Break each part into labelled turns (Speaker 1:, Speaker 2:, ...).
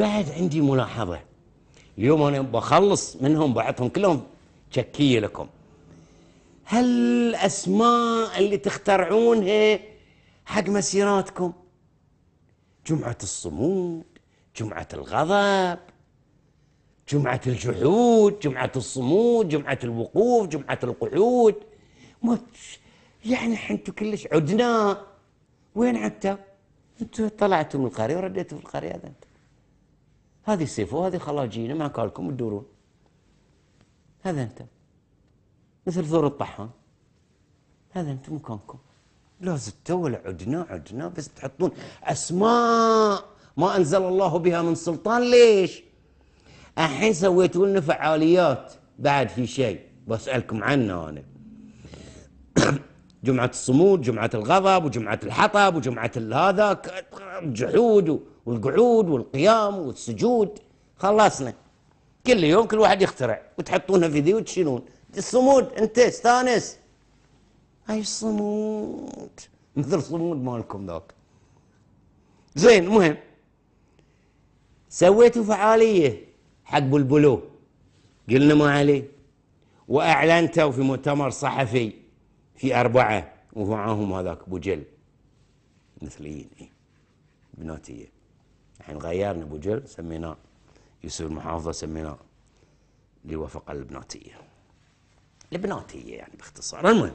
Speaker 1: بعد عندي ملاحظة اليوم أنا بخلص منهم بعطهم كلهم شكية لكم هل الأسماء اللي تخترعونها حق مسيراتكم جمعة الصمود جمعة الغضب جمعة الجحود جمعة الصمود جمعة الوقوف جمعة القعود يعني انتم كلش عدنا وين عدتوا؟ انتم طلعتوا من القريه ورديتوا في القريه انت هذه سيفه وهذه خلاجينه مع قالكم تدورون هذا انت مثل ثور الطحان هذا انت مكانكم لا زدتوا ولا عدنا عدنا بس تحطون اسماء ما انزل الله بها من سلطان ليش؟ الحين سويتوا لنا فعاليات بعد في شيء بسالكم عنه انا جمعة الصمود جمعة الغضب وجمعة الحطب وجمعة هذا الجحود والقعود والقيام والسجود خلصنا كل يوم كل واحد يخترع وتحطونه فيديو وتشيلون الصمود انت استانس اي الصمود مثل صمود مالكم ذاك زين مهم سويتوا فعاليه حق بلبلو قلنا ما عليه واعلنتوا في مؤتمر صحفي في أربعة ومعاهم هذاك بوجل مثليين إيه. بناتية الحين غيرنا بوجل سميناه يوسف المحافظة سميناه للوفقة البناتية البناتية يعني باختصار المهم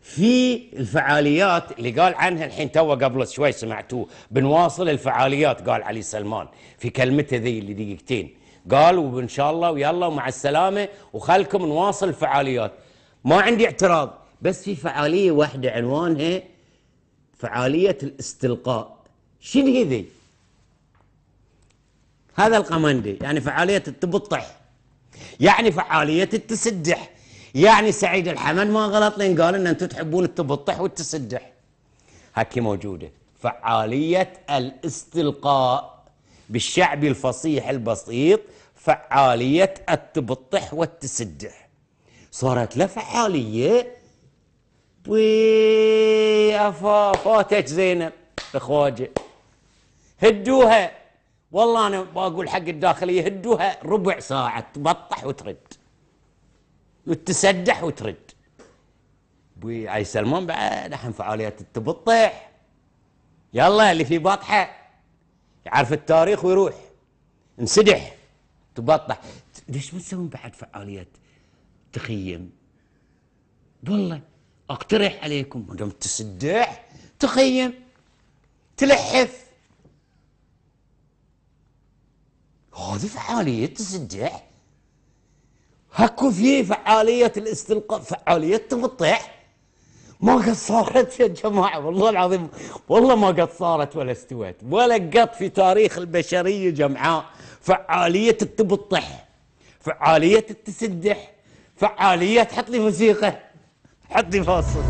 Speaker 1: في الفعاليات اللي قال عنها الحين تو قبل شوي سمعتوه بنواصل الفعاليات قال علي سلمان في كلمته ذي اللي دقيقتين قال وان شاء الله ويلا ومع السلامه وخلكم نواصل الفعاليات ما عندي اعتراض بس في فعالية واحدة عنوانها فعالية الاستلقاء شنو هذي هذا القمندي يعني فعالية التبطح يعني فعالية التسدح يعني سعيد الحمد ما غلط لين قال ان انتم تحبون التبطح والتسدح هكي موجودة فعالية الاستلقاء بالشعبي الفصيح البسيط فعالية التبطح والتسدح صارت له فعاليه افا فاتك زينب اخواجه هدوها والله انا بقول حق الداخليه هدوها ربع ساعه تبطح وترد وتسدح وترد بوي عي سلمان بعد الحين فعاليات تبطح يلا اللي في بطحه يعرف التاريخ ويروح انسدح تبطح ليش ما تسوون بعد فعاليات تخيم والله اقترح عليكم ما دام تسدح تخيم تلحف هذه فعالية تسدح هكو في فعالية الاستلقاء فعالية تبطح ما قد صارت يا جماعة والله العظيم والله ما قد صارت ولا استوت ولا قط في تاريخ البشرية جمعاء فعالية التبطح فعالية التسدح فعاليه تحط لي موسيقى حط لي فاصل